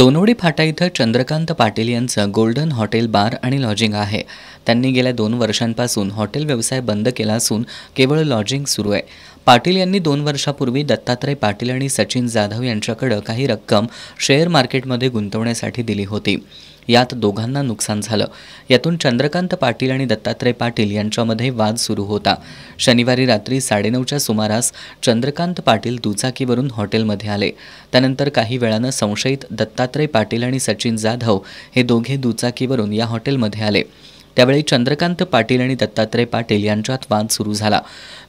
दोनोडी फाटा इथं चंद्रकांत पाटील यांचं golden hotel bar आणि लॉजिंग आहे त्यांनी गेल्या दोन वर्षांपासून हॉटेल व्यवसाय बंद केला असून केवळ लॉजिंग सुरू आहे पाटील यांनी दोन वर्षापूर्वी दत्तात्रय पाटील आणि सचिन जाधव यांच्याकडं काही रक्कम शेअर मार्केटमध्ये गुंतवण्यासाठी दिली होती यात दोघांना नुकसान झालं यातून चंद्रकांत पाटील आणि दत्तात्रय पाटील यांच्यामध्ये वाद सुरू होता शनिवारी रात्री साडेनऊच्या सुमारास चंद्रकांत पाटील दुचाकीवरून हॉटेलमध्ये आले त्यानंतर काही वेळानं संशयित दत्तात्रय पाटील आणि सचिन जाधव हे दोघे दुचाकीवरून या हॉटेलमध्ये आले त्यावेळी चंद्रकांत पाटील आणि दत्तात्रय पाटील यांच्यात वाद सुरू झाला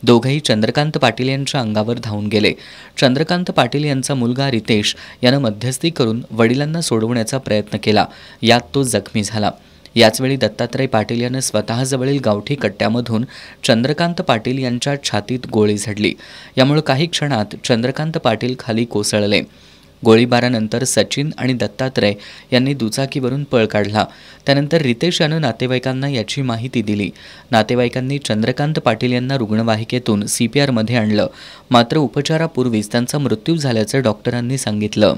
दोघेही चंद्रकांत पाटील यांच्या अंगावर धावून गेले चंद्रकांत पाटील यांचा मुलगा रितेश यानं मध्यस्थी करून वडिलांना सोडवण्याचा प्रयत्न केला यात तो जखमी झाला याचवेळी दत्तात्रय पाटील यानं स्वतःजवळील गावठी कट्ट्यामधून चंद्रकांत पाटील यांच्या छातीत गोळी झडली यामुळे काही क्षणात चंद्रकांत पाटील खाली कोसळले गोळीबारानंतर सचिन आणि दत्तात्रय यांनी दुचाकीवरून पळ काढला त्यानंतर रितेश यानं नातेवाईकांना याची माहिती दिली नातेवाईकांनी चंद्रकांत पाटील यांना रुग्णवाहिकेतून सी पी आरमध्ये आणलं मात्र उपचारापूर्वीच त्यांचा मृत्यू झाल्याचं डॉक्टरांनी सांगितलं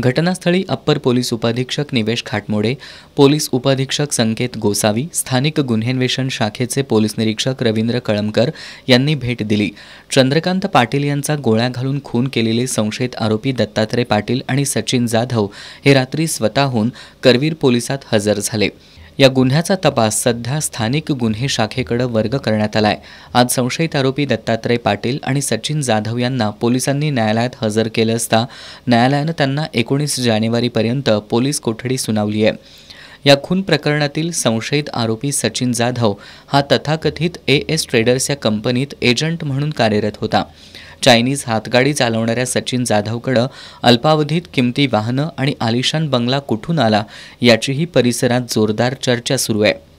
घटनास्थळी अप्पर पोलीस उपाधीक्षक निवेश खाटमोडे पोलीस उपाधीक्षक संकेत गोसावी स्थानिक गुन्हेन्वेषण शाखेचे पोलीस निरीक्षक रवींद्र कळमकर यांनी भेट दिली चंद्रकांत पाटील यांचा गोळ्या घालून खून केलेले संशयित आरोपी दत्तात्रय पाटील आणि सचिन जाधव हे रात्री स्वतःहून करवीर पोलिसात हजर झाले या गुन्ह्याचा तपास सध्या स्थानिक गुन्हे शाखेकडे वर्ग करण्यात आलाय आज संशयित आरोपी दत्तात्रय पाटील आणि सचिन जाधव यांना पोलिसांनी न्यायालयात हजर केलं असता न्यायालयानं त्यांना एकोणीस जानेवारीपर्यंत पोलीस कोठडी सुनावली आहे या खून प्रकरणातील संशयित आरोपी सचिन जाधव हा तथाकथित ए एस ट्रेडर्स या कंपनीत एजंट म्हणून कार्यरत होता चायनीज हातगाडी चालवणाऱ्या सचिन जाधवकडं अल्पावधीत किमती वाहनं आणि आलिशान बंगला कुठून आला याचीही परिसरात जोरदार चर्चा सुरू आहे